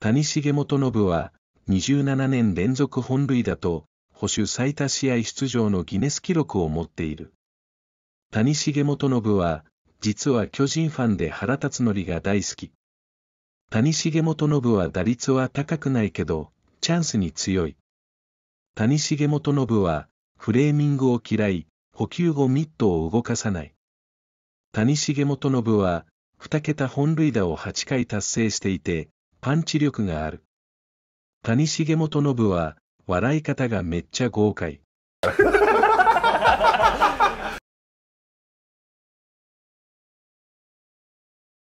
谷重元信は、27年連続本塁打と、保守最多試合出場のギネス記録を持っている。谷重元信は、実は巨人ファンで原辰則が大好き。谷重元信は打率は高くないけど、チャンスに強い。谷重元信は、フレーミングを嫌い、補給後ミットを動かさない。谷重元信は、二桁本塁打を8回達成していて、パンチ力がある。谷重元信は、笑い方がめっちゃ豪快。